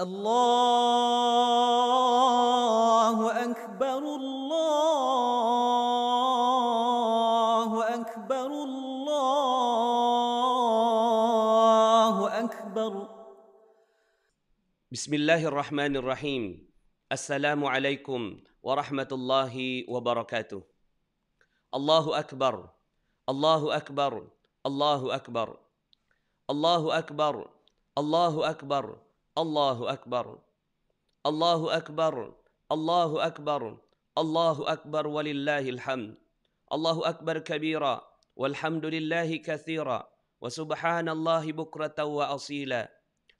الله أكبر الله أكبر الله أكبر بسم الله الرحمن الرحيم السلام عليكم ورحمة الله وبركاته الله أكبر الله أكبر الله أكبر الله أكبر الله أكبر, الله أكبر. الله أكبر الله أكبر الله أكبر الله أكبر ولله الحمد الله أكبر كبيرا والحمد لله كثيرا وسبحان الله بكرة وأصيلا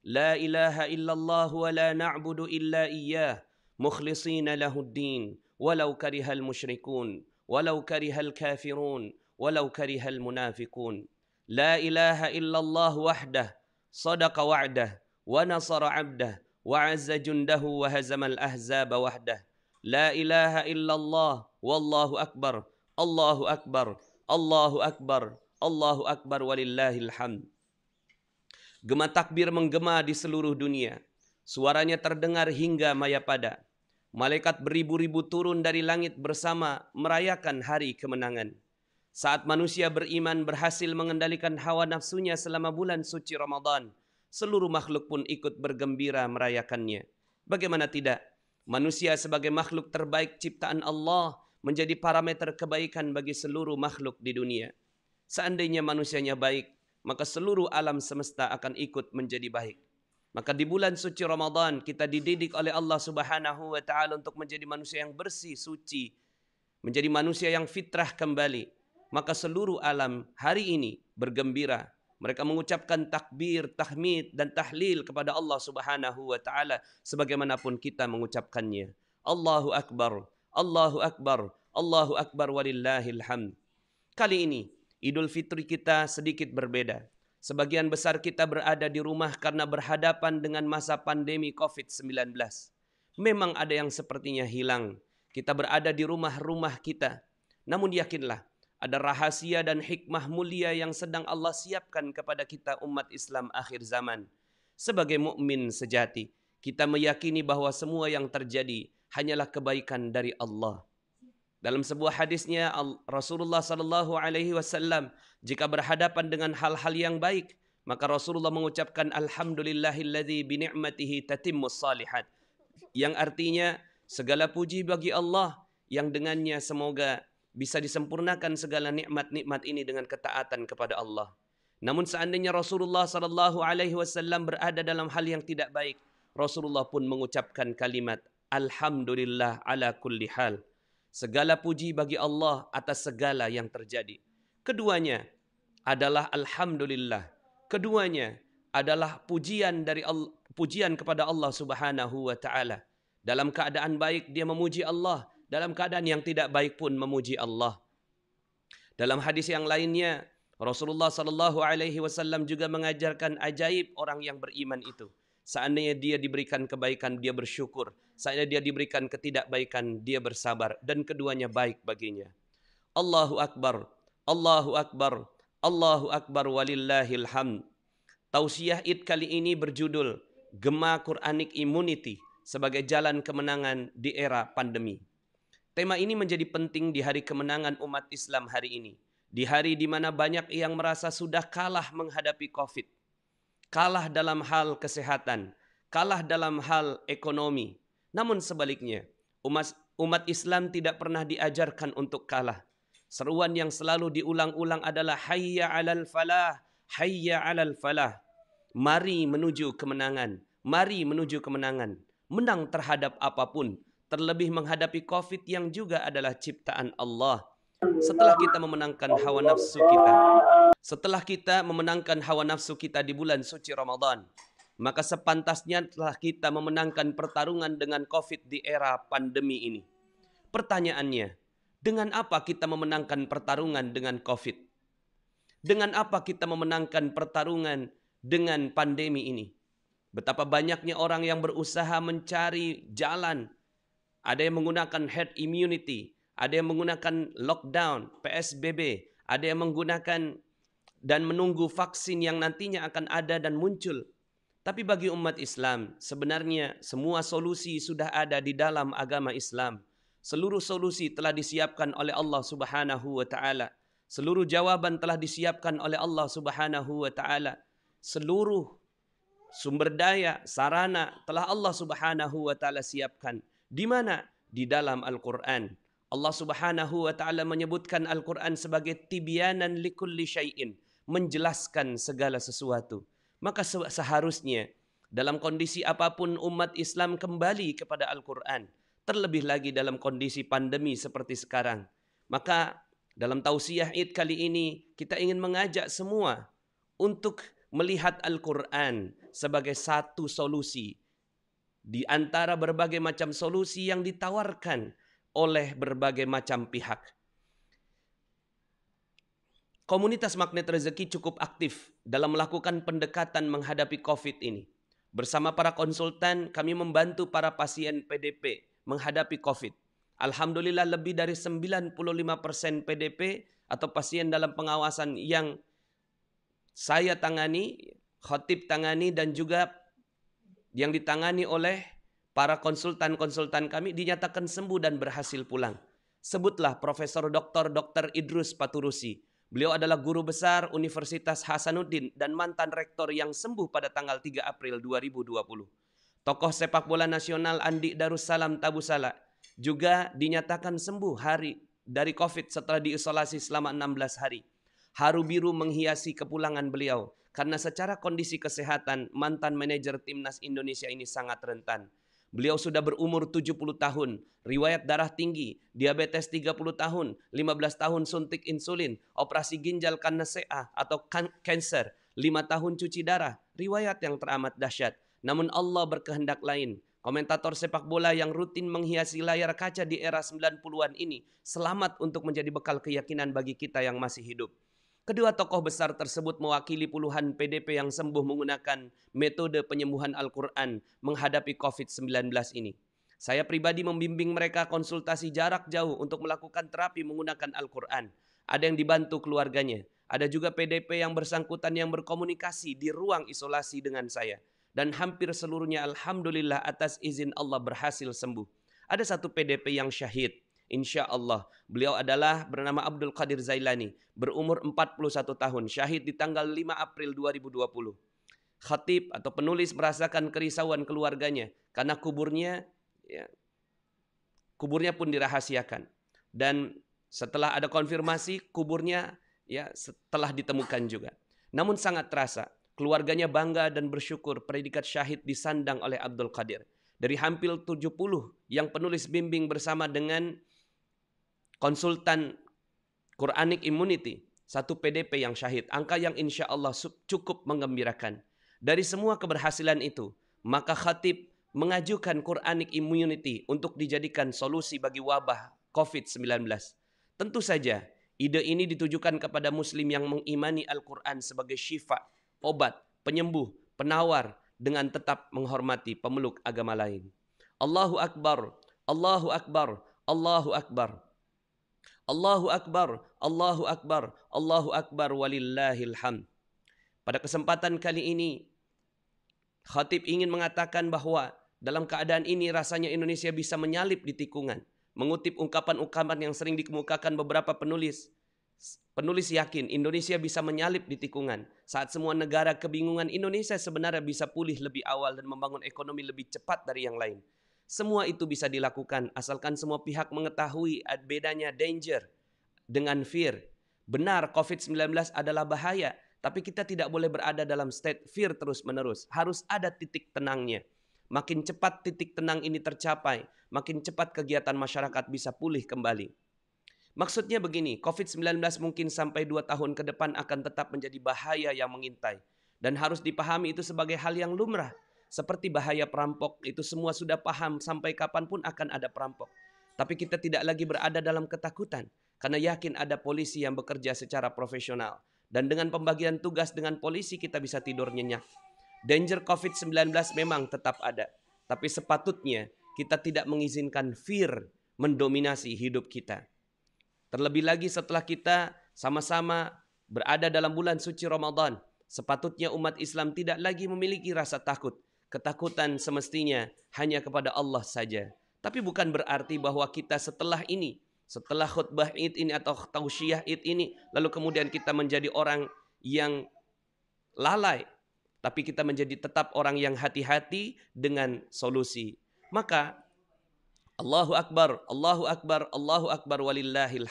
لا إله إلا الله ولا نعبد إلا إياه مخلصين له الدين ولو كره المشركون ولو كره الكافرون ولو كره المنافقون لا إله إلا الله وحده صدق وعده wa nasara abdah wa azza jundahu wa hazamal ahzaba wahdah la ilaha illallah wallahu akbar Allahu akbar Allahu akbar Allahu akbar Gema takbir menggema di seluruh dunia suaranya terdengar hingga Mayapada malaikat beribu-ribu turun dari langit bersama merayakan hari kemenangan saat manusia beriman berhasil mengendalikan hawa nafsunya selama bulan suci Ramadan, seluruh makhluk pun ikut bergembira merayakannya. Bagaimana tidak? Manusia sebagai makhluk terbaik ciptaan Allah menjadi parameter kebaikan bagi seluruh makhluk di dunia. Seandainya manusianya baik, maka seluruh alam semesta akan ikut menjadi baik. Maka di bulan suci Ramadan kita dididik oleh Allah Subhanahu wa taala untuk menjadi manusia yang bersih, suci, menjadi manusia yang fitrah kembali. Maka seluruh alam hari ini bergembira mereka mengucapkan takbir, tahmid dan tahlil kepada Allah Subhanahu wa taala sebagaimanapun kita mengucapkannya. Allahu akbar, Allahu akbar, Allahu akbar walillahil hamd. Kali ini Idul Fitri kita sedikit berbeda. Sebagian besar kita berada di rumah karena berhadapan dengan masa pandemi COVID-19. Memang ada yang sepertinya hilang. Kita berada di rumah-rumah kita. Namun yakinlah, ada rahasia dan hikmah mulia yang sedang Allah siapkan kepada kita umat Islam akhir zaman. Sebagai mukmin sejati, kita meyakini bahawa semua yang terjadi hanyalah kebaikan dari Allah. Dalam sebuah hadisnya Rasulullah sallallahu alaihi wasallam jika berhadapan dengan hal-hal yang baik maka Rasulullah mengucapkan alhamdulillahilladzi bi ni'matihi tatimmu salihat yang artinya segala puji bagi Allah yang dengannya semoga bisa disempurnakan segala nikmat-nikmat ini dengan ketaatan kepada Allah. Namun seandainya Rasulullah sallallahu alaihi wasallam berada dalam hal yang tidak baik, Rasulullah pun mengucapkan kalimat alhamdulillah ala kulli hal. Segala puji bagi Allah atas segala yang terjadi. Keduanya adalah alhamdulillah. Keduanya adalah pujian dari Allah, pujian kepada Allah Subhanahu wa taala. Dalam keadaan baik dia memuji Allah, dalam keadaan yang tidak baik pun memuji Allah. Dalam hadis yang lainnya, Rasulullah Shallallahu Alaihi Wasallam juga mengajarkan ajaib orang yang beriman itu. Seandainya dia diberikan kebaikan, dia bersyukur. Seandainya dia diberikan ketidakbaikan, dia bersabar. Dan keduanya baik baginya. Allahu Akbar, Allahu Akbar, Allahu Akbar walillahilham. hamd. Tausiah id kali ini berjudul Gema Quranic Immunity sebagai jalan kemenangan di era pandemi. Tema ini menjadi penting di hari kemenangan umat Islam hari ini. Di hari di mana banyak yang merasa sudah kalah menghadapi COVID. Kalah dalam hal kesehatan, kalah dalam hal ekonomi. Namun sebaliknya, umat, umat Islam tidak pernah diajarkan untuk kalah. Seruan yang selalu diulang-ulang adalah hayya 'alal falah, hayya 'alal falah. Mari menuju kemenangan, mari menuju kemenangan. Menang terhadap apapun, terlebih menghadapi COVID yang juga adalah ciptaan Allah. Setelah kita memenangkan hawa nafsu kita, setelah kita memenangkan hawa nafsu kita di bulan suci Ramadan, maka sepantasnya telah kita memenangkan pertarungan dengan COVID di era pandemi ini. Pertanyaannya, dengan apa kita memenangkan pertarungan dengan COVID? Dengan apa kita memenangkan pertarungan dengan pandemi ini? Betapa banyaknya orang yang berusaha mencari jalan ada yang menggunakan herd immunity, ada yang menggunakan lockdown, PSBB, ada yang menggunakan dan menunggu vaksin yang nantinya akan ada dan muncul. Tapi bagi umat Islam, sebenarnya semua solusi sudah ada di dalam agama Islam. Seluruh solusi telah disiapkan oleh Allah Subhanahu wa taala. Seluruh jawaban telah disiapkan oleh Allah Subhanahu wa taala. Seluruh sumber daya, sarana telah Allah Subhanahu wa taala siapkan. Di mana? Di dalam Al-Quran. Allah subhanahu wa ta'ala menyebutkan Al-Quran sebagai tibyanan likulli syai'in. Menjelaskan segala sesuatu. Maka seharusnya dalam kondisi apapun umat Islam kembali kepada Al-Quran. Terlebih lagi dalam kondisi pandemi seperti sekarang. Maka dalam tausiah id kali ini kita ingin mengajak semua untuk melihat Al-Quran sebagai satu solusi di antara berbagai macam solusi yang ditawarkan oleh berbagai macam pihak. Komunitas Magnet Rezeki cukup aktif dalam melakukan pendekatan menghadapi COVID ini. Bersama para konsultan, kami membantu para pasien PDP menghadapi COVID. Alhamdulillah lebih dari 95% PDP atau pasien dalam pengawasan yang saya tangani, khotib tangani dan juga yang ditangani oleh para konsultan-konsultan kami dinyatakan sembuh dan berhasil pulang. Sebutlah Profesor Dr. Dr. Idrus Paturusi. Beliau adalah guru besar Universitas Hasanuddin dan mantan rektor yang sembuh pada tanggal 3 April 2020. Tokoh sepak bola nasional Andi Darussalam Tabusala juga dinyatakan sembuh hari dari COVID setelah diisolasi selama 16 hari. Haru biru menghiasi kepulangan beliau karena secara kondisi kesehatan mantan manajer timnas Indonesia ini sangat rentan. Beliau sudah berumur 70 tahun, riwayat darah tinggi, diabetes 30 tahun, 15 tahun suntik insulin, operasi ginjal karena CA atau kanker, 5 tahun cuci darah, riwayat yang teramat dahsyat. Namun Allah berkehendak lain. Komentator sepak bola yang rutin menghiasi layar kaca di era 90-an ini selamat untuk menjadi bekal keyakinan bagi kita yang masih hidup. Kedua tokoh besar tersebut mewakili puluhan PDP yang sembuh menggunakan metode penyembuhan Al-Quran menghadapi COVID-19 ini. Saya pribadi membimbing mereka konsultasi jarak jauh untuk melakukan terapi menggunakan Al-Quran. Ada yang dibantu keluarganya. Ada juga PDP yang bersangkutan yang berkomunikasi di ruang isolasi dengan saya. Dan hampir seluruhnya Alhamdulillah atas izin Allah berhasil sembuh. Ada satu PDP yang syahid insya Allah. Beliau adalah bernama Abdul Qadir Zailani, berumur 41 tahun, syahid di tanggal 5 April 2020. Khatib atau penulis merasakan kerisauan keluarganya karena kuburnya ya, kuburnya pun dirahasiakan. Dan setelah ada konfirmasi kuburnya ya setelah ditemukan juga. Namun sangat terasa keluarganya bangga dan bersyukur predikat syahid disandang oleh Abdul Qadir. Dari hampir 70 yang penulis bimbing bersama dengan konsultan Quranic Immunity, satu PDP yang syahid. Angka yang insya Allah cukup mengembirakan. Dari semua keberhasilan itu, maka khatib mengajukan Quranic Immunity untuk dijadikan solusi bagi wabah COVID-19. Tentu saja, ide ini ditujukan kepada muslim yang mengimani Al-Quran sebagai syifa, obat, penyembuh, penawar, dengan tetap menghormati pemeluk agama lain. Allahu Akbar, Allahu Akbar, Allahu Akbar. Allahu Akbar, Allahu Akbar, Allahu Akbar walillahil hamd. Pada kesempatan kali ini, Khatib ingin mengatakan bahwa dalam keadaan ini rasanya Indonesia bisa menyalip di tikungan. Mengutip ungkapan-ungkapan yang sering dikemukakan beberapa penulis. Penulis yakin Indonesia bisa menyalip di tikungan. Saat semua negara kebingungan Indonesia sebenarnya bisa pulih lebih awal dan membangun ekonomi lebih cepat dari yang lain. Semua itu bisa dilakukan asalkan semua pihak mengetahui bedanya danger dengan fear. Benar COVID-19 adalah bahaya, tapi kita tidak boleh berada dalam state fear terus-menerus. Harus ada titik tenangnya. Makin cepat titik tenang ini tercapai, makin cepat kegiatan masyarakat bisa pulih kembali. Maksudnya begini, COVID-19 mungkin sampai dua tahun ke depan akan tetap menjadi bahaya yang mengintai. Dan harus dipahami itu sebagai hal yang lumrah. Seperti bahaya perampok itu semua sudah paham sampai kapanpun akan ada perampok. Tapi kita tidak lagi berada dalam ketakutan karena yakin ada polisi yang bekerja secara profesional. Dan dengan pembagian tugas dengan polisi kita bisa tidur nyenyak. Danger COVID-19 memang tetap ada. Tapi sepatutnya kita tidak mengizinkan fear mendominasi hidup kita. Terlebih lagi setelah kita sama-sama berada dalam bulan suci Ramadan, sepatutnya umat Islam tidak lagi memiliki rasa takut, Ketakutan semestinya hanya kepada Allah saja. Tapi bukan berarti bahwa kita setelah ini, setelah khutbah id ini atau tausiyah id ini, lalu kemudian kita menjadi orang yang lalai. Tapi kita menjadi tetap orang yang hati-hati dengan solusi. Maka Allahu Akbar, Allahu Akbar, Allahu Akbar walillahil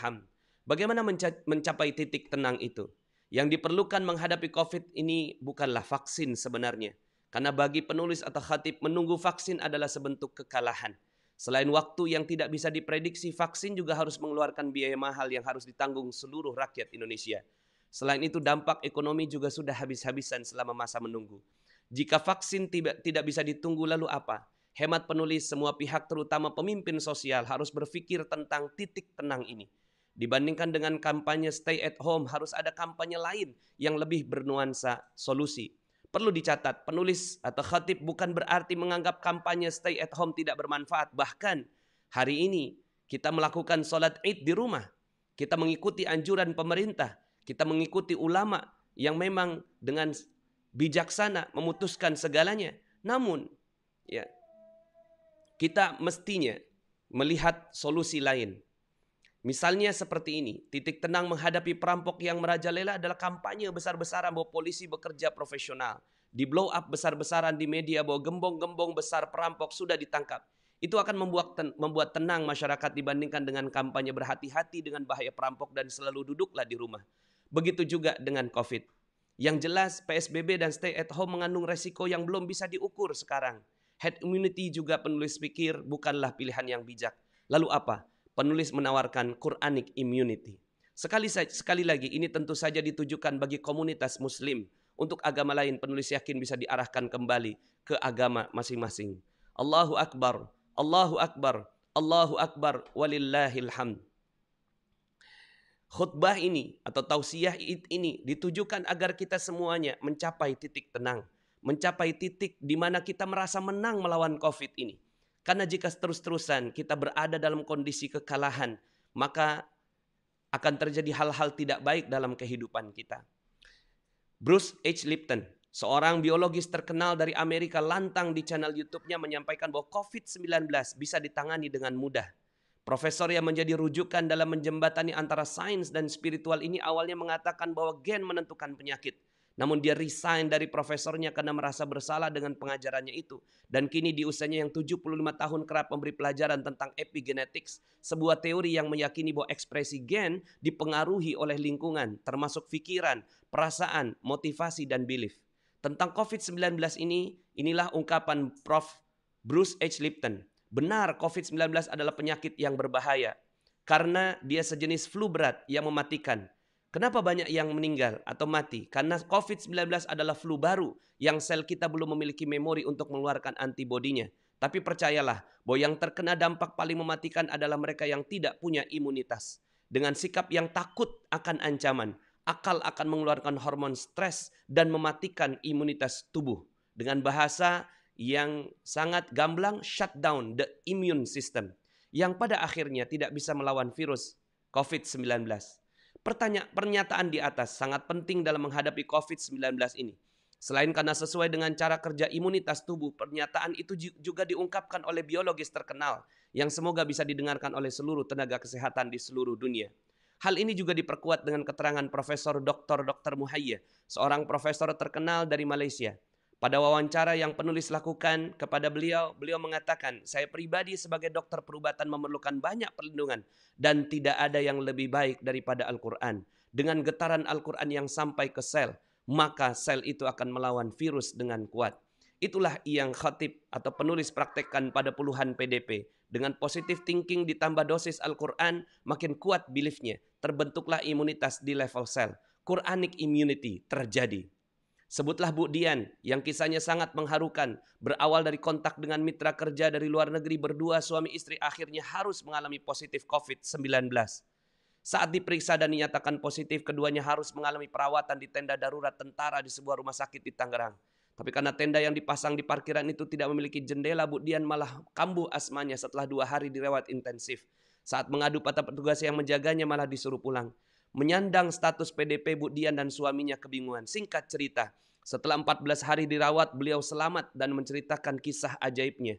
Bagaimana mencapai titik tenang itu? Yang diperlukan menghadapi COVID ini bukanlah vaksin sebenarnya, karena bagi penulis atau khatib menunggu vaksin adalah sebentuk kekalahan. Selain waktu yang tidak bisa diprediksi, vaksin juga harus mengeluarkan biaya mahal yang harus ditanggung seluruh rakyat Indonesia. Selain itu dampak ekonomi juga sudah habis-habisan selama masa menunggu. Jika vaksin tidak, tidak bisa ditunggu lalu apa? Hemat penulis semua pihak terutama pemimpin sosial harus berpikir tentang titik tenang ini. Dibandingkan dengan kampanye stay at home harus ada kampanye lain yang lebih bernuansa solusi. Perlu dicatat, penulis atau khatib bukan berarti menganggap kampanye stay at home tidak bermanfaat. Bahkan hari ini kita melakukan sholat id di rumah. Kita mengikuti anjuran pemerintah. Kita mengikuti ulama yang memang dengan bijaksana memutuskan segalanya. Namun, ya kita mestinya melihat solusi lain. Misalnya seperti ini, titik tenang menghadapi perampok yang merajalela adalah kampanye besar-besaran bahwa polisi bekerja profesional. Di blow up besar-besaran di media bahwa gembong-gembong besar perampok sudah ditangkap. Itu akan membuat, ten membuat tenang masyarakat dibandingkan dengan kampanye berhati-hati dengan bahaya perampok dan selalu duduklah di rumah. Begitu juga dengan COVID. Yang jelas PSBB dan stay at home mengandung resiko yang belum bisa diukur sekarang. Head immunity juga penulis pikir bukanlah pilihan yang bijak. Lalu apa? penulis menawarkan Quranic immunity. Sekali, sekali lagi ini tentu saja ditujukan bagi komunitas muslim. Untuk agama lain penulis yakin bisa diarahkan kembali ke agama masing-masing. Allahu Akbar, Allahu Akbar, Allahu Akbar, walillahilhamd. Khutbah ini atau tausiah ini ditujukan agar kita semuanya mencapai titik tenang. Mencapai titik di mana kita merasa menang melawan COVID ini karena jika terus-terusan kita berada dalam kondisi kekalahan, maka akan terjadi hal-hal tidak baik dalam kehidupan kita. Bruce H. Lipton, seorang biologis terkenal dari Amerika lantang di channel YouTube-nya menyampaikan bahwa COVID-19 bisa ditangani dengan mudah. Profesor yang menjadi rujukan dalam menjembatani antara sains dan spiritual ini awalnya mengatakan bahwa gen menentukan penyakit. Namun dia resign dari profesornya karena merasa bersalah dengan pengajarannya itu. Dan kini di usianya yang 75 tahun kerap memberi pelajaran tentang epigenetics, sebuah teori yang meyakini bahwa ekspresi gen dipengaruhi oleh lingkungan, termasuk pikiran, perasaan, motivasi, dan belief. Tentang COVID-19 ini, inilah ungkapan Prof. Bruce H. Lipton. Benar, COVID-19 adalah penyakit yang berbahaya karena dia sejenis flu berat yang mematikan Kenapa banyak yang meninggal atau mati? Karena COVID-19 adalah flu baru yang sel kita belum memiliki memori untuk mengeluarkan antibodinya. Tapi percayalah bahwa yang terkena dampak paling mematikan adalah mereka yang tidak punya imunitas. Dengan sikap yang takut akan ancaman, akal akan mengeluarkan hormon stres dan mematikan imunitas tubuh. Dengan bahasa yang sangat gamblang, shutdown the immune system. Yang pada akhirnya tidak bisa melawan virus COVID-19 pertanyaan pernyataan di atas sangat penting dalam menghadapi COVID-19 ini. Selain karena sesuai dengan cara kerja imunitas tubuh, pernyataan itu juga diungkapkan oleh biologis terkenal yang semoga bisa didengarkan oleh seluruh tenaga kesehatan di seluruh dunia. Hal ini juga diperkuat dengan keterangan Profesor Dr. Dr. Muhayya, seorang profesor terkenal dari Malaysia. Pada wawancara yang penulis lakukan kepada beliau, beliau mengatakan, "Saya pribadi sebagai dokter perubatan memerlukan banyak perlindungan dan tidak ada yang lebih baik daripada Al-Qur'an. Dengan getaran Al-Qur'an yang sampai ke sel, maka sel itu akan melawan virus dengan kuat." Itulah yang khatib atau penulis praktekkan pada puluhan PDP. Dengan positive thinking ditambah dosis Al-Quran, makin kuat beliefnya. Terbentuklah imunitas di level sel. Quranic immunity terjadi. Sebutlah Bu Dian yang kisahnya sangat mengharukan. Berawal dari kontak dengan mitra kerja dari luar negeri berdua suami istri akhirnya harus mengalami positif COVID-19. Saat diperiksa dan dinyatakan positif, keduanya harus mengalami perawatan di tenda darurat tentara di sebuah rumah sakit di Tangerang. Tapi karena tenda yang dipasang di parkiran itu tidak memiliki jendela, Bu Dian malah kambuh asmanya setelah dua hari direwat intensif. Saat mengadu pada petugas yang menjaganya malah disuruh pulang menyandang status PDP Bu dan suaminya kebingungan. Singkat cerita, setelah 14 hari dirawat, beliau selamat dan menceritakan kisah ajaibnya.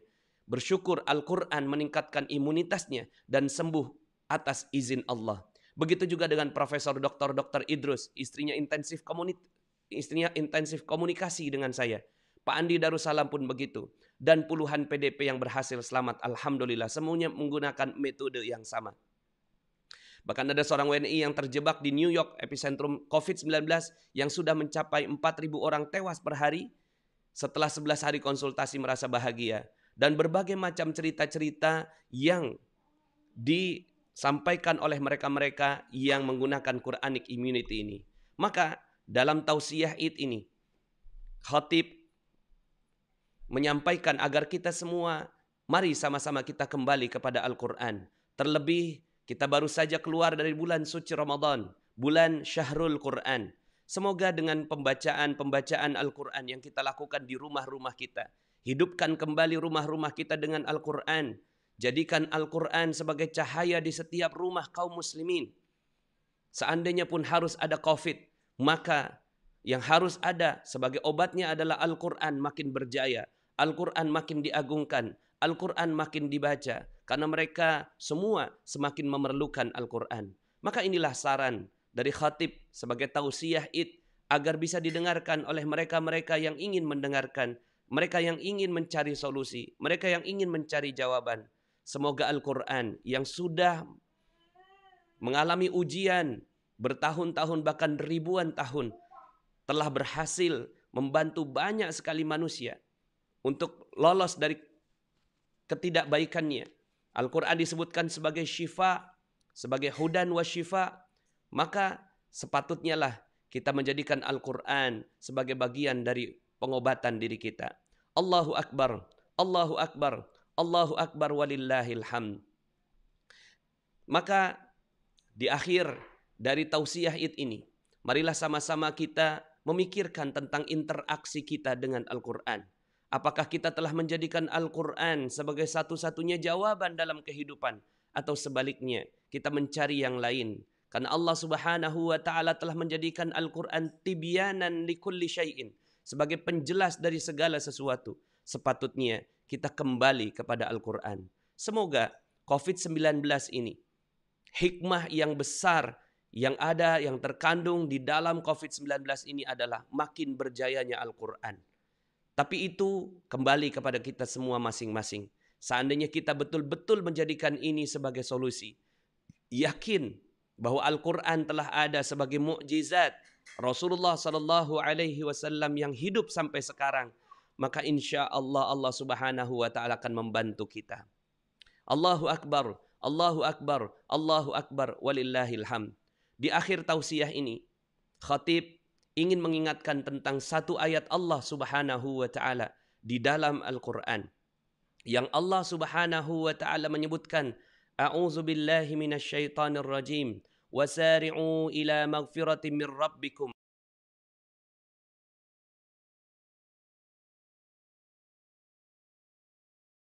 Bersyukur Al-Quran meningkatkan imunitasnya dan sembuh atas izin Allah. Begitu juga dengan Profesor Dr. Dr. Idrus, istrinya intensif istrinya intensif komunikasi dengan saya. Pak Andi Darussalam pun begitu. Dan puluhan PDP yang berhasil selamat, Alhamdulillah. Semuanya menggunakan metode yang sama. Bahkan ada seorang WNI yang terjebak di New York epicentrum COVID-19 yang sudah mencapai 4.000 orang tewas per hari setelah 11 hari konsultasi merasa bahagia. Dan berbagai macam cerita-cerita yang disampaikan oleh mereka-mereka yang menggunakan Quranic Immunity ini. Maka dalam tausiah id ini, Khatib menyampaikan agar kita semua mari sama-sama kita kembali kepada Al-Quran. Terlebih kita baru saja keluar dari bulan suci Ramadan, bulan Syahrul Quran. Semoga dengan pembacaan-pembacaan Al-Quran yang kita lakukan di rumah-rumah kita, hidupkan kembali rumah-rumah kita dengan Al-Quran. Jadikan Al-Quran sebagai cahaya di setiap rumah kaum muslimin. Seandainya pun harus ada COVID, maka yang harus ada sebagai obatnya adalah Al-Quran makin berjaya. Al-Quran makin diagungkan. Al-Quran makin dibaca karena mereka semua semakin memerlukan Al-Qur'an. Maka inilah saran dari khatib sebagai tausiah id agar bisa didengarkan oleh mereka-mereka yang ingin mendengarkan, mereka yang ingin mencari solusi, mereka yang ingin mencari jawaban. Semoga Al-Qur'an yang sudah mengalami ujian bertahun-tahun bahkan ribuan tahun telah berhasil membantu banyak sekali manusia untuk lolos dari ketidakbaikannya, Al-Quran disebutkan sebagai syifa, sebagai hudan wa syifa, maka sepatutnya lah kita menjadikan Al-Quran sebagai bagian dari pengobatan diri kita. Allahu Akbar, Allahu Akbar, Allahu Akbar walillahil Maka di akhir dari tausiah id ini, marilah sama-sama kita memikirkan tentang interaksi kita dengan Al-Quran. Apakah kita telah menjadikan Al-Quran sebagai satu-satunya jawaban dalam kehidupan? Atau sebaliknya, kita mencari yang lain. Karena Allah subhanahu wa ta'ala telah menjadikan Al-Quran tibyanan kulli syai'in. Sebagai penjelas dari segala sesuatu. Sepatutnya kita kembali kepada Al-Quran. Semoga COVID-19 ini, hikmah yang besar yang ada, yang terkandung di dalam COVID-19 ini adalah makin berjayanya Al-Quran tapi itu kembali kepada kita semua masing-masing. Seandainya kita betul-betul menjadikan ini sebagai solusi, yakin bahwa Al-Quran telah ada sebagai mukjizat Rasulullah Sallallahu Alaihi Wasallam yang hidup sampai sekarang, maka insya Allah Allah Subhanahu Wa Taala akan membantu kita. Allahu Akbar, Allahu Akbar, Allahu Akbar, walillahilham. Di akhir tausiah ini, khatib ingin mengingatkan tentang satu ayat Allah Subhanahu wa taala di dalam Al-Qur'an yang Allah Subhanahu wa taala menyebutkan A'udzu billahi minasyaitonir rajim wasari'u ila magfiratin min rabbikum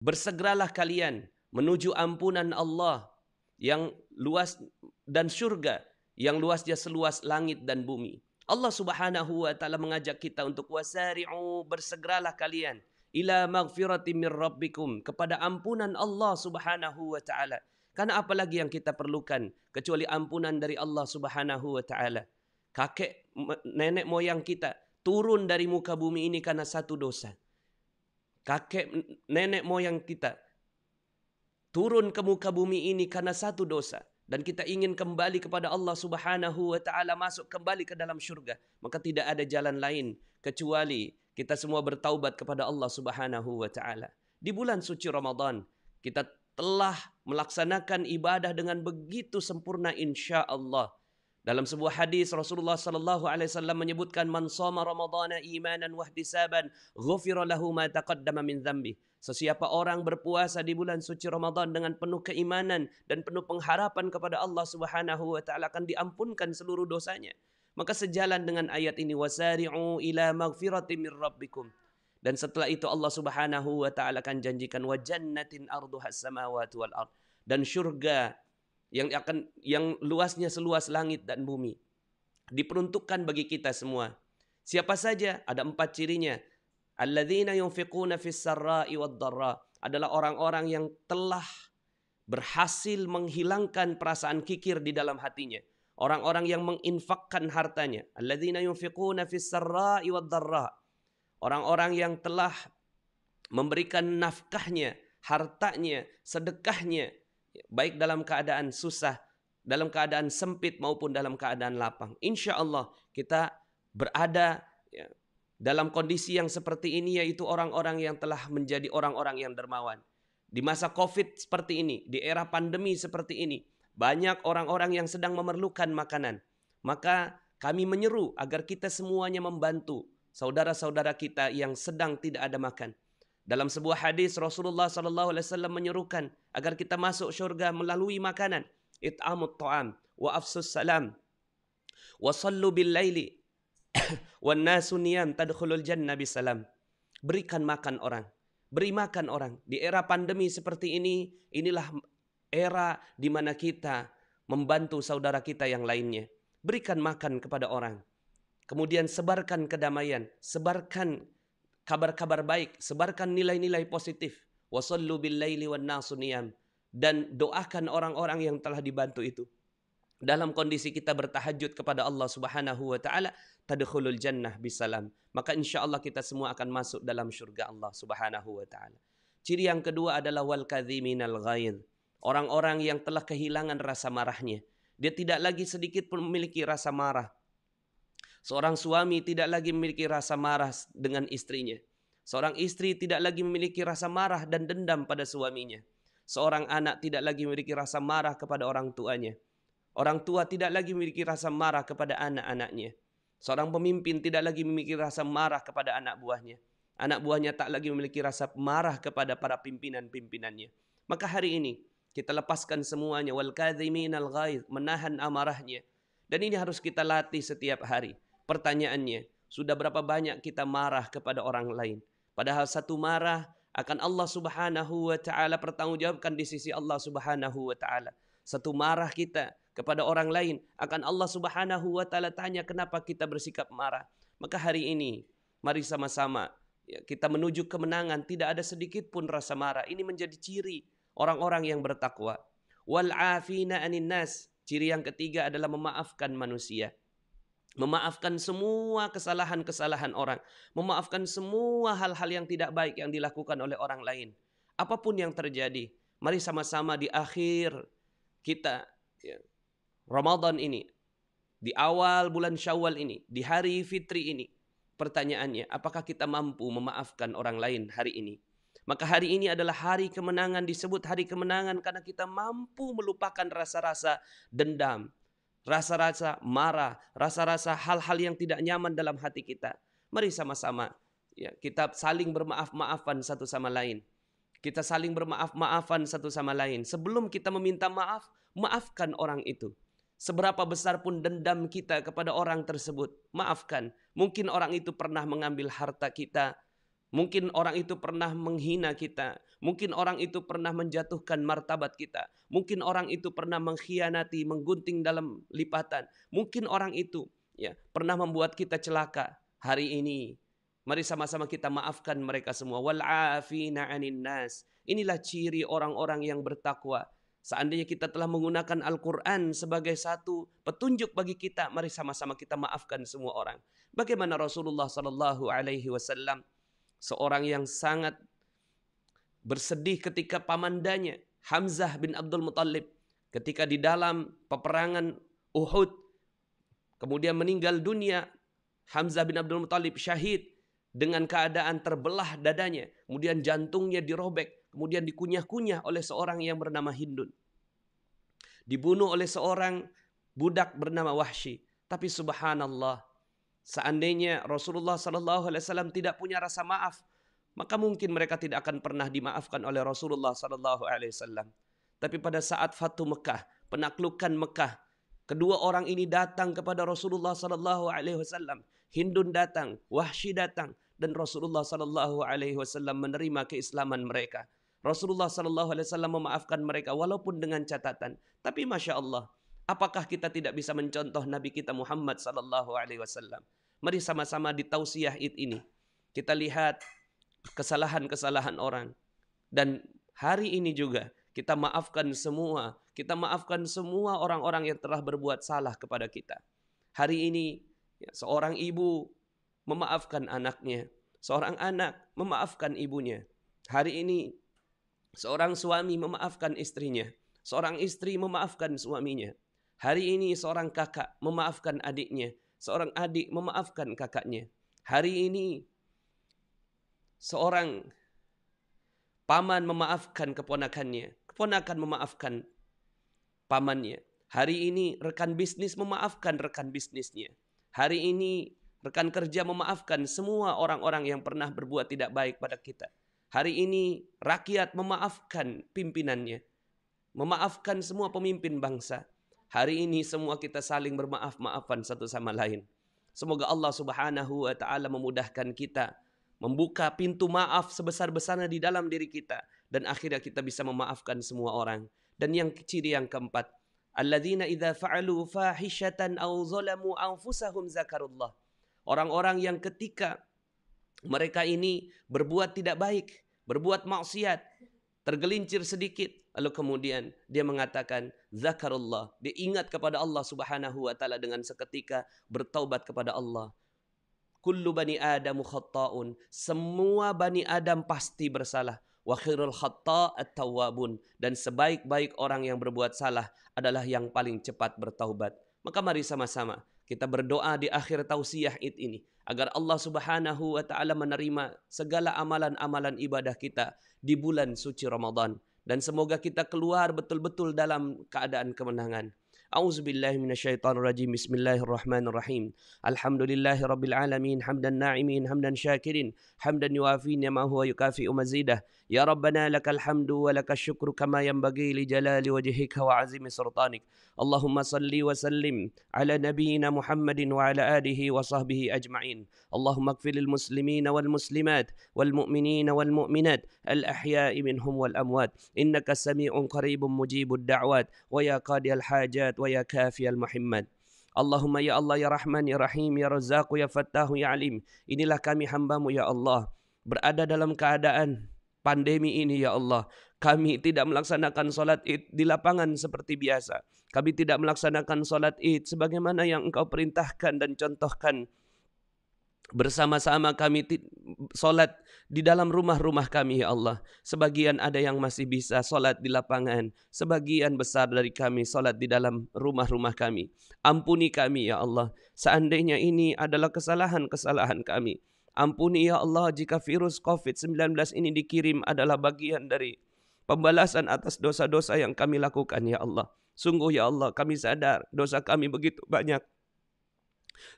Bersegeralah kalian menuju ampunan Allah yang luas dan syurga yang luasnya seluas langit dan bumi. Allah Subhanahu wa taala mengajak kita untuk wasari'u bersegeralah kalian ila maghfirati min rabbikum kepada ampunan Allah Subhanahu wa taala. Karena apalagi yang kita perlukan kecuali ampunan dari Allah Subhanahu wa taala. Kakek nenek moyang kita turun dari muka bumi ini karena satu dosa. Kakek nenek moyang kita turun ke muka bumi ini karena satu dosa. dan kita ingin kembali kepada Allah Subhanahu wa taala masuk kembali ke dalam syurga maka tidak ada jalan lain kecuali kita semua bertaubat kepada Allah Subhanahu wa taala di bulan suci Ramadan kita telah melaksanakan ibadah dengan begitu sempurna insyaallah Allah. Dalam sebuah hadis Rasulullah sallallahu alaihi wasallam menyebutkan man shoma ramadhana imanan wahtisaban ghufira lahu ma taqaddama min dzambi. Sesiapa orang berpuasa di bulan suci Ramadan dengan penuh keimanan dan penuh pengharapan kepada Allah Subhanahu wa taala akan diampunkan seluruh dosanya. Maka sejalan dengan ayat ini wasari'u ila maghfiratin min rabbikum. Dan setelah itu Allah Subhanahu wa taala akan janjikan wa jannatin arduhas samawati wal ard dan surga. yang akan yang luasnya seluas langit dan bumi diperuntukkan bagi kita semua. Siapa saja ada empat cirinya. Alladzina yunfiquna fis sarra'i wad darra adalah orang-orang yang telah berhasil menghilangkan perasaan kikir di dalam hatinya. Orang-orang yang menginfakkan hartanya. Alladzina yunfiquna fis sarra'i wad darra Orang-orang yang telah memberikan nafkahnya, hartanya, sedekahnya baik dalam keadaan susah, dalam keadaan sempit maupun dalam keadaan lapang. Insya Allah kita berada ya, dalam kondisi yang seperti ini yaitu orang-orang yang telah menjadi orang-orang yang dermawan. Di masa Covid seperti ini, di era pandemi seperti ini, banyak orang-orang yang sedang memerlukan makanan. Maka kami menyeru agar kita semuanya membantu saudara-saudara kita yang sedang tidak ada makan. Dalam sebuah hadis Rasulullah sallallahu alaihi wasallam menyerukan agar kita masuk syurga melalui makanan. It'amut ta'am wa afsus salam wa sallu bil laili wan nasu niyam tadkhulul jannah bisalam. Berikan makan orang, beri makan orang. Di era pandemi seperti ini, inilah era di mana kita membantu saudara kita yang lainnya. Berikan makan kepada orang. Kemudian sebarkan kedamaian, sebarkan kabar-kabar baik, sebarkan nilai-nilai positif. Wasallu billaili wan dan doakan orang-orang yang telah dibantu itu. Dalam kondisi kita bertahajud kepada Allah Subhanahu wa taala, tadkhulul jannah bisalam. Maka insya Allah kita semua akan masuk dalam surga Allah Subhanahu wa taala. Ciri yang kedua adalah wal kadhiminal ghaidh. Orang-orang yang telah kehilangan rasa marahnya. Dia tidak lagi sedikit pun memiliki rasa marah. Seorang suami tidak lagi memiliki rasa marah dengan istrinya. Seorang istri tidak lagi memiliki rasa marah dan dendam pada suaminya. Seorang anak tidak lagi memiliki rasa marah kepada orang tuanya. Orang tua tidak lagi memiliki rasa marah kepada anak-anaknya. Seorang pemimpin tidak lagi memiliki rasa marah kepada anak buahnya. Anak buahnya tak lagi memiliki rasa marah kepada para pimpinan-pimpinannya. Maka hari ini kita lepaskan semuanya wal kadhimin al ghaiz, menahan amarahnya. Dan ini harus kita latih setiap hari. Pertanyaannya, sudah berapa banyak kita marah kepada orang lain? Padahal satu marah akan Allah Subhanahu wa taala pertanggungjawabkan di sisi Allah Subhanahu wa taala. Satu marah kita kepada orang lain akan Allah Subhanahu wa taala tanya kenapa kita bersikap marah. Maka hari ini mari sama-sama ya, kita menuju kemenangan tidak ada sedikit pun rasa marah. Ini menjadi ciri orang-orang yang bertakwa. Wal afina anin nas. Ciri yang ketiga adalah memaafkan manusia. Memaafkan semua kesalahan-kesalahan orang. Memaafkan semua hal-hal yang tidak baik yang dilakukan oleh orang lain. Apapun yang terjadi, mari sama-sama di akhir kita, ya, Ramadan ini, di awal bulan Syawal ini, di hari Fitri ini, pertanyaannya, apakah kita mampu memaafkan orang lain hari ini? Maka hari ini adalah hari kemenangan disebut hari kemenangan karena kita mampu melupakan rasa-rasa dendam, rasa-rasa marah, rasa-rasa hal-hal yang tidak nyaman dalam hati kita. Mari sama-sama ya, kita saling bermaaf-maafan satu sama lain. Kita saling bermaaf-maafan satu sama lain. Sebelum kita meminta maaf, maafkan orang itu. Seberapa besar pun dendam kita kepada orang tersebut, maafkan. Mungkin orang itu pernah mengambil harta kita, mungkin orang itu pernah menghina kita, Mungkin orang itu pernah menjatuhkan martabat kita. Mungkin orang itu pernah mengkhianati, menggunting dalam lipatan. Mungkin orang itu ya pernah membuat kita celaka. Hari ini mari sama-sama kita maafkan mereka semua. Wal 'anin nas. Inilah ciri orang-orang yang bertakwa. Seandainya kita telah menggunakan Al-Quran sebagai satu petunjuk bagi kita, mari sama-sama kita maafkan semua orang. Bagaimana Rasulullah Sallallahu Alaihi Wasallam, seorang yang sangat bersedih ketika pamandanya Hamzah bin Abdul Muthalib ketika di dalam peperangan Uhud kemudian meninggal dunia Hamzah bin Abdul Muthalib syahid dengan keadaan terbelah dadanya, kemudian jantungnya dirobek, kemudian dikunyah-kunyah oleh seorang yang bernama Hindun. Dibunuh oleh seorang budak bernama Wahsy. Tapi subhanallah, seandainya Rasulullah sallallahu alaihi wasallam tidak punya rasa maaf maka mungkin mereka tidak akan pernah dimaafkan oleh Rasulullah sallallahu alaihi wasallam. Tapi pada saat Fatu Mekah, penaklukan Mekah, kedua orang ini datang kepada Rasulullah sallallahu alaihi wasallam. Hindun datang, Wahsy datang dan Rasulullah sallallahu alaihi wasallam menerima keislaman mereka. Rasulullah sallallahu alaihi wasallam memaafkan mereka walaupun dengan catatan. Tapi masya Allah, apakah kita tidak bisa mencontoh Nabi kita Muhammad sallallahu alaihi wasallam? Mari sama-sama di tausiah it ini kita lihat kesalahan-kesalahan orang. Dan hari ini juga kita maafkan semua, kita maafkan semua orang-orang yang telah berbuat salah kepada kita. Hari ini ya, seorang ibu memaafkan anaknya, seorang anak memaafkan ibunya. Hari ini seorang suami memaafkan istrinya, seorang istri memaafkan suaminya. Hari ini seorang kakak memaafkan adiknya, seorang adik memaafkan kakaknya. Hari ini seorang paman memaafkan keponakannya, keponakan memaafkan pamannya. Hari ini rekan bisnis memaafkan rekan bisnisnya. Hari ini rekan kerja memaafkan semua orang-orang yang pernah berbuat tidak baik pada kita. Hari ini rakyat memaafkan pimpinannya, memaafkan semua pemimpin bangsa. Hari ini semua kita saling bermaaf-maafan satu sama lain. Semoga Allah Subhanahu wa taala memudahkan kita membuka pintu maaf sebesar-besarnya di dalam diri kita dan akhirnya kita bisa memaafkan semua orang. Dan yang ciri yang keempat, alladzina idza fa'alu fahishatan aw zalamu anfusahum zakarullah. Orang-orang yang ketika mereka ini berbuat tidak baik, berbuat maksiat, tergelincir sedikit, lalu kemudian dia mengatakan zakarullah, dia ingat kepada Allah Subhanahu wa taala dengan seketika bertaubat kepada Allah kullu bani adam khatta'un. Semua bani Adam pasti bersalah. Wa khairul at-tawwabun. Dan sebaik-baik orang yang berbuat salah adalah yang paling cepat bertaubat. Maka mari sama-sama kita berdoa di akhir tausiah id ini agar Allah Subhanahu wa taala menerima segala amalan-amalan ibadah kita di bulan suci Ramadan dan semoga kita keluar betul-betul dalam keadaan kemenangan. أعوذ بالله من الشيطان الرجيم بسم الله الرحمن الرحيم الحمد لله رب العالمين حمدا ناعمين حمدا شاكرين حمدا يوافي ما هو يكافئ مزيده يا ربنا لك الحمد ولك الشكر كما ينبغي لجلال وجهك وعظيم سلطانك اللهم صل وسلم على نبينا محمد وعلى آله وصحبه أجمعين اللهم اغفر للمسلمين والمسلمات والمؤمنين والمؤمنات الأحياء منهم والأموات إنك سميع قريب مجيب الدعوات ويا قاضي الحاجات wa ya kafiyal muhammad Allahumma ya Allah ya Rahman ya Rahim ya Razzaq ya Fattah ya Alim inilah kami hambamu ya Allah berada dalam keadaan pandemi ini ya Allah kami tidak melaksanakan salat id di lapangan seperti biasa kami tidak melaksanakan salat id sebagaimana yang engkau perintahkan dan contohkan bersama-sama kami salat Di dalam rumah-rumah kami ya Allah, sebagian ada yang masih bisa sholat di lapangan, sebagian besar dari kami sholat di dalam rumah-rumah kami. Ampuni kami ya Allah, seandainya ini adalah kesalahan-kesalahan kami. Ampuni ya Allah jika virus COVID-19 ini dikirim adalah bagian dari pembalasan atas dosa-dosa yang kami lakukan ya Allah. Sungguh ya Allah kami sadar dosa kami begitu banyak.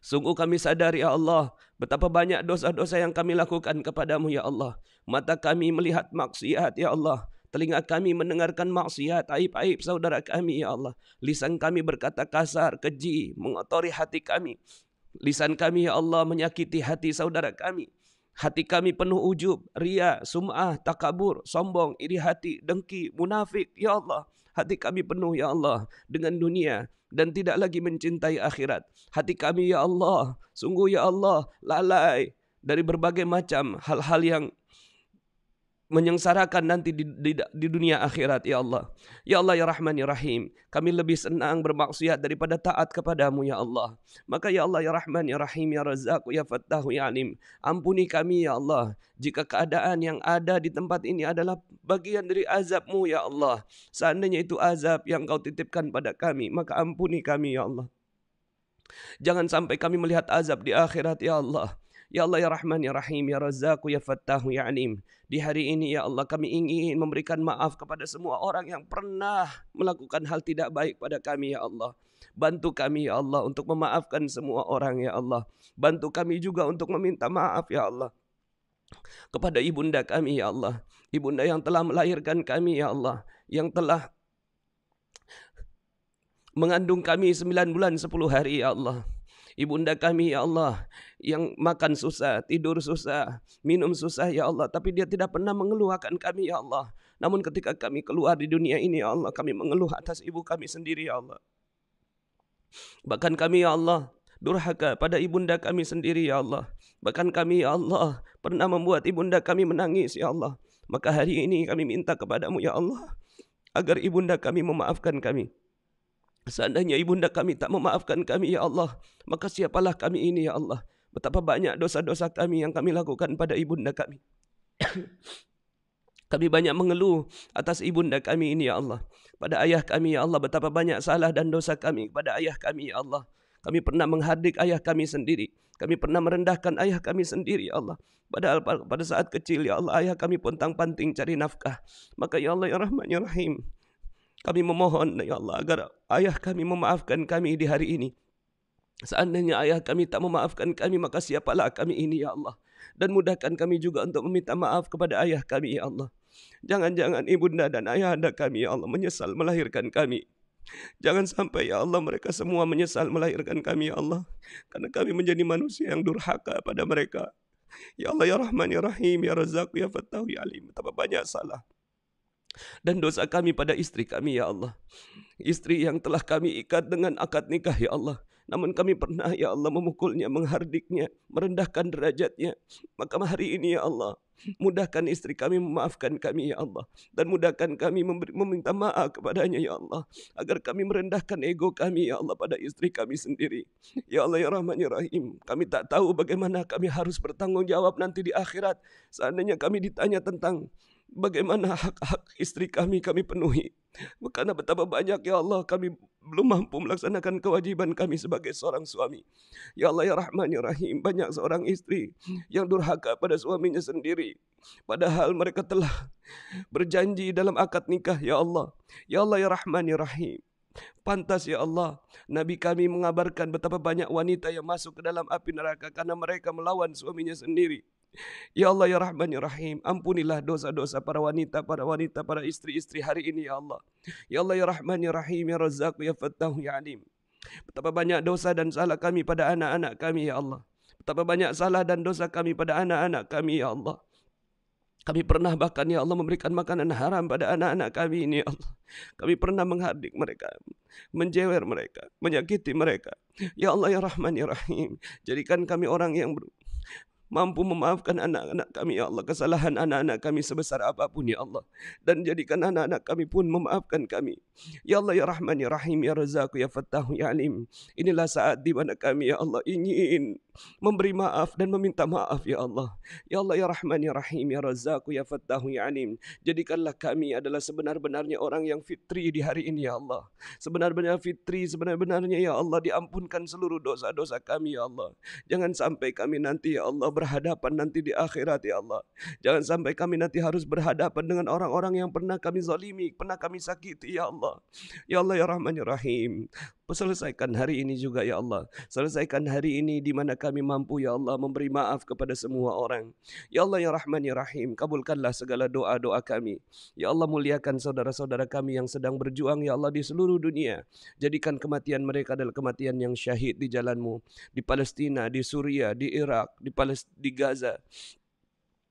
Sungguh kami sadar ya Allah betapa banyak dosa-dosa yang kami lakukan kepadamu ya Allah. Mata kami melihat maksiat ya Allah. Telinga kami mendengarkan maksiat aib-aib saudara kami ya Allah. Lisan kami berkata kasar, keji, mengotori hati kami. Lisan kami ya Allah menyakiti hati saudara kami. Hati kami penuh ujub, ria, sum'ah, takabur, sombong, iri hati, dengki, munafik ya Allah. Hati kami penuh, Ya Allah, dengan dunia dan tidak lagi mencintai akhirat. Hati kami, Ya Allah, sungguh, Ya Allah, lalai dari berbagai macam hal-hal yang menyengsarakan nanti di, di, di dunia akhirat ya Allah. Ya Allah ya Rahman ya Rahim, kami lebih senang bermaksiat daripada taat kepadamu ya Allah. Maka ya Allah ya Rahman ya Rahim ya Razzaq ya Fattah ya Alim, ampuni kami ya Allah jika keadaan yang ada di tempat ini adalah bagian dari azabmu ya Allah. Seandainya itu azab yang kau titipkan pada kami, maka ampuni kami ya Allah. Jangan sampai kami melihat azab di akhirat ya Allah. Ya Allah ya Rahman ya Rahim ya Razzaku ya Fattahu ya Alim. Di hari ini ya Allah kami ingin memberikan maaf kepada semua orang yang pernah melakukan hal tidak baik pada kami ya Allah. Bantu kami ya Allah untuk memaafkan semua orang ya Allah. Bantu kami juga untuk meminta maaf ya Allah. Kepada ibunda kami ya Allah. Ibunda yang telah melahirkan kami ya Allah. Yang telah mengandung kami 9 bulan 10 hari ya Allah. Ibunda kami ya Allah yang makan susah, tidur susah, minum susah ya Allah. Tapi dia tidak pernah mengeluhkan kami ya Allah. Namun ketika kami keluar di dunia ini ya Allah kami mengeluh atas ibu kami sendiri ya Allah. Bahkan kami ya Allah durhaka pada ibunda kami sendiri ya Allah. Bahkan kami ya Allah pernah membuat ibunda kami menangis ya Allah. Maka hari ini kami minta kepadamu ya Allah agar ibunda kami memaafkan kami. Seandainya ibunda kami tak memaafkan kami, Ya Allah, maka siapalah kami ini, Ya Allah. Betapa banyak dosa-dosa kami yang kami lakukan pada ibunda kami. kami banyak mengeluh atas ibunda kami ini, Ya Allah. Pada ayah kami, Ya Allah, betapa banyak salah dan dosa kami pada ayah kami, Ya Allah. Kami pernah menghardik ayah kami sendiri. Kami pernah merendahkan ayah kami sendiri, Ya Allah. Padahal pada saat kecil, Ya Allah, ayah kami pontang-panting cari nafkah. Maka, Ya Allah, Ya Rahman, Ya Rahim. Kami memohon, Ya Allah, agar ayah kami memaafkan kami di hari ini. Seandainya ayah kami tak memaafkan kami, maka siapalah kami ini, Ya Allah. Dan mudahkan kami juga untuk meminta maaf kepada ayah kami, Ya Allah. Jangan-jangan ibunda dan ayah anda kami, Ya Allah, menyesal melahirkan kami. Jangan sampai ya Allah mereka semua menyesal melahirkan kami ya Allah karena kami menjadi manusia yang durhaka pada mereka. Ya Allah ya Rahman ya Rahim ya Razzaq ya Fattah ya Alim. Betapa banyak salah. dan dosa kami pada istri kami ya Allah. Istri yang telah kami ikat dengan akad nikah ya Allah. Namun kami pernah ya Allah memukulnya, menghardiknya, merendahkan derajatnya. Maka hari ini ya Allah, mudahkan istri kami memaafkan kami ya Allah. Dan mudahkan kami memberi, meminta maaf kepadanya ya Allah. Agar kami merendahkan ego kami ya Allah pada istri kami sendiri. Ya Allah ya Rahman ya Rahim. Kami tak tahu bagaimana kami harus bertanggung jawab nanti di akhirat. Seandainya kami ditanya tentang bagaimana hak-hak istri kami kami penuhi. Karena betapa banyak ya Allah kami belum mampu melaksanakan kewajiban kami sebagai seorang suami. Ya Allah ya Rahman ya Rahim banyak seorang istri yang durhaka pada suaminya sendiri. Padahal mereka telah berjanji dalam akad nikah ya Allah. Ya Allah ya Rahman ya Rahim. Pantas ya Allah Nabi kami mengabarkan betapa banyak wanita yang masuk ke dalam api neraka Karena mereka melawan suaminya sendiri Ya Allah, Ya Rahman, Ya Rahim. Ampunilah dosa-dosa para wanita, para wanita, para istri-istri hari ini, Ya Allah. Ya Allah, Ya Rahman, Ya Rahim, Ya Razak, Ya Fattah, Ya Alim. Betapa banyak dosa dan salah kami pada anak-anak kami, Ya Allah. Betapa banyak salah dan dosa kami pada anak-anak kami, Ya Allah. Kami pernah bahkan ya Allah memberikan makanan haram pada anak-anak kami ini ya Allah. Kami pernah menghardik mereka, menjewer mereka, menyakiti mereka. Ya Allah ya Rahman ya Rahim, jadikan kami orang yang Mampu memaafkan anak-anak kami ya Allah Kesalahan anak-anak kami sebesar apapun ya Allah Dan jadikan anak-anak kami pun memaafkan kami Ya Allah ya Rahman ya Rahim ya Razaku ya Fattahu ya Alim Inilah saat di mana kami ya Allah ingin Memberi maaf dan meminta maaf ya Allah Ya Allah ya Rahman ya Rahim ya Razaku ya Fattahu ya Alim Jadikanlah kami adalah sebenar-benarnya orang yang fitri di hari ini ya Allah Sebenar-benarnya fitri sebenar-benarnya ya Allah Diampunkan seluruh dosa-dosa kami ya Allah Jangan sampai kami nanti ya Allah berhadapan nanti di akhirat ya Allah. Jangan sampai kami nanti harus berhadapan dengan orang-orang yang pernah kami zalimi, pernah kami sakiti ya Allah. Ya Allah ya Rahman ya Rahim. Selesaikan hari ini juga ya Allah. Selesaikan hari ini di mana kami mampu ya Allah memberi maaf kepada semua orang. Ya Allah ya Rahman ya Rahim, kabulkanlah segala doa-doa kami. Ya Allah muliakan saudara-saudara kami yang sedang berjuang ya Allah di seluruh dunia. Jadikan kematian mereka adalah kematian yang syahid di jalanmu. Di Palestina, di Suria, di Irak, di Palestina di Gaza,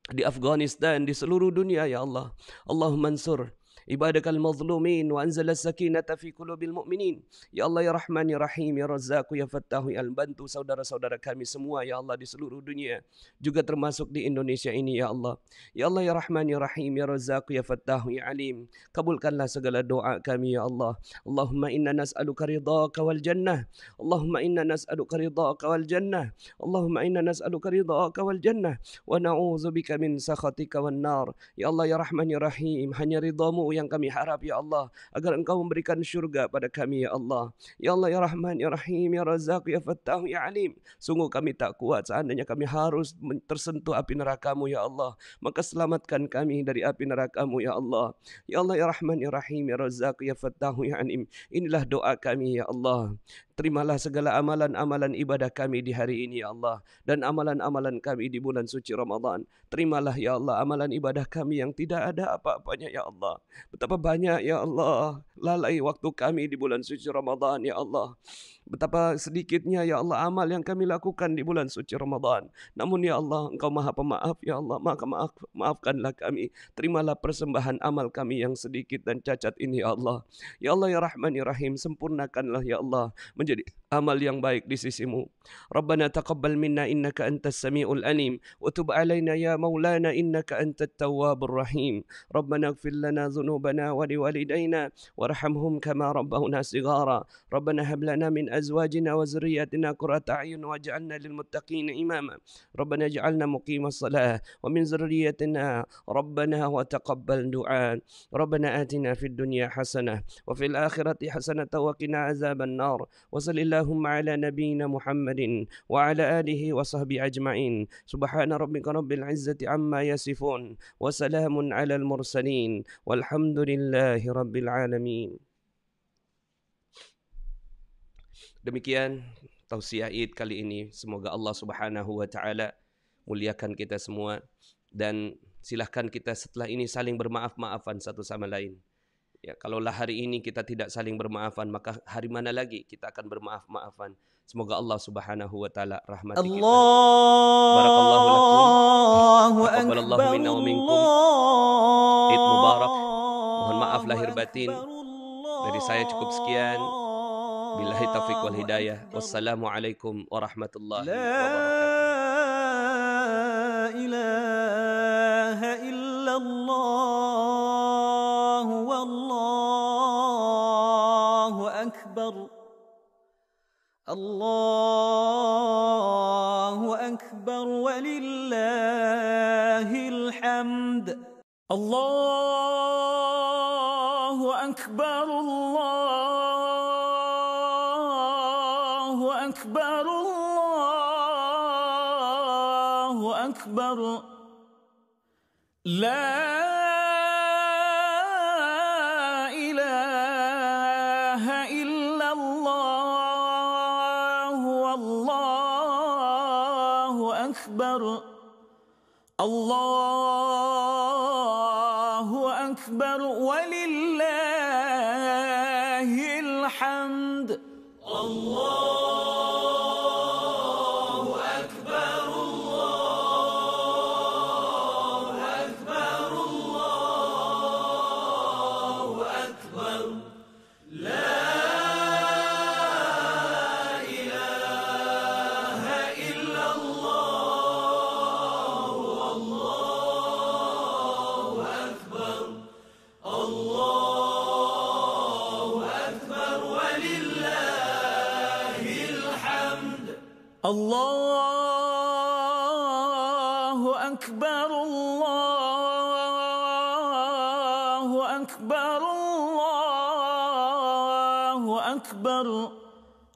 di Afghanistan, di seluruh dunia ya Allah. Allahumma ansur عبادك المظلومين وأنزل السكينة في قلوب المؤمنين يا الله يا رحمن يا رحيم يا رزاق يا فتاح يا البنتو saudara saudara kami semua يا الله di seluruh dunia juga termasuk di Indonesia ini يا الله يا الله يا رحمن يا رحيم يا رزاق يا فتاح يا عليم kabulkanlah segala doa kami يا الله اللهم إنا نسألك رضاك والجنة اللهم إنا نسألك رضاك والجنة اللهم إنا نسألك رضاك والجنة ونعوذ بك من سخطك والنار يا الله يا رحمن يا رحيم هني رضامو yang kami harap ya Allah agar engkau memberikan syurga pada kami ya Allah ya Allah ya Rahman ya Rahim ya Razak ya Fattah ya Alim sungguh kami tak kuat seandainya kami harus tersentuh api nerakamu ya Allah maka selamatkan kami dari api nerakamu ya Allah ya Allah ya Rahman ya Rahim ya Razak ya Fattah ya Alim inilah doa kami ya Allah Terimalah segala amalan-amalan ibadah kami di hari ini, Ya Allah. Dan amalan-amalan kami di bulan suci Ramadhan. Terimalah, Ya Allah, amalan ibadah kami yang tidak ada apa-apanya, Ya Allah. Betapa banyak, Ya Allah, lalai waktu kami di bulan suci Ramadhan Ya Allah. Betapa sedikitnya ya Allah amal yang kami lakukan di bulan suci Ramadan. Namun ya Allah engkau maha pemaaf ya Allah maka maaf, maafkanlah kami. Terimalah persembahan amal kami yang sedikit dan cacat ini ya Allah. Ya Allah ya Rahman ya Rahim sempurnakanlah ya Allah menjadi amal yang baik di sisimu. Rabbana taqabbal minna innaka antas sami'ul alim wa tub alaina ya maulana innaka antat tawabur rahim. Rabbana ighfir lana zunubana wa liwalidayna warhamhum kama rabbahuna sigara. Rabbana hab lana min azwajina wa zurriyyatina qurrata a'yun waj'alna lil muttaqin imama. Rabbana ij'alna muqimas salah wa min du'a. Rabbana atina دعاء dunya hasanah. Wa fil akhirati hasanah الآخرة حسنة وقنا عذاب النار وصل الله اللهم على نبينا محمد وعلى آله وصحبه أجمعين سبحان ربك رب العزة عما يصفون وسلام على المرسلين والحمد لله رب العالمين Demikian tausiah Id kali ini. Semoga Allah Subhanahu wa taala muliakan kita semua dan silahkan kita setelah ini saling bermaaf-maafan satu sama lain. Ya, kalaulah hari ini kita tidak saling bermaafan, maka hari mana lagi kita akan bermaaf-maafan. Semoga Allah Subhanahu wa taala rahmati Allah kita. Barakallahu lakum. Taqabbalallahu minna wa minkum. Eid mubarak. Mohon maaf lahir batin. Dari saya cukup sekian. Billahi taufiq wal hidayah. Wassalamualaikum warahmatullahi wabarakatuh. الله أكبر ولله الحمد الله أكبر الله أكبر الله أكبر لا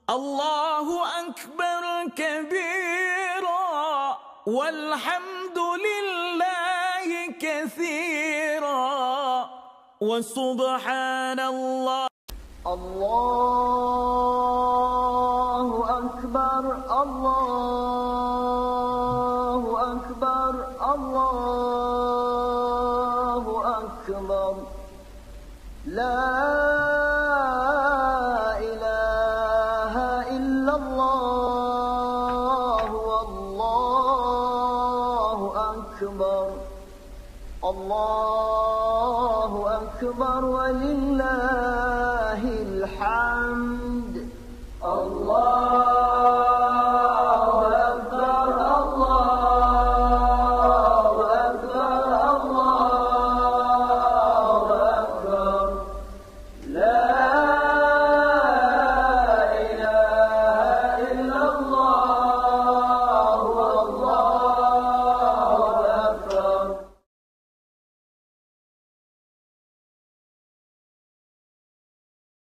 الله أكبر كبيرا والحمد لله كثيرا وسبحان الله الله أكبر الله أكبر الله أكبر لا أكبر ولي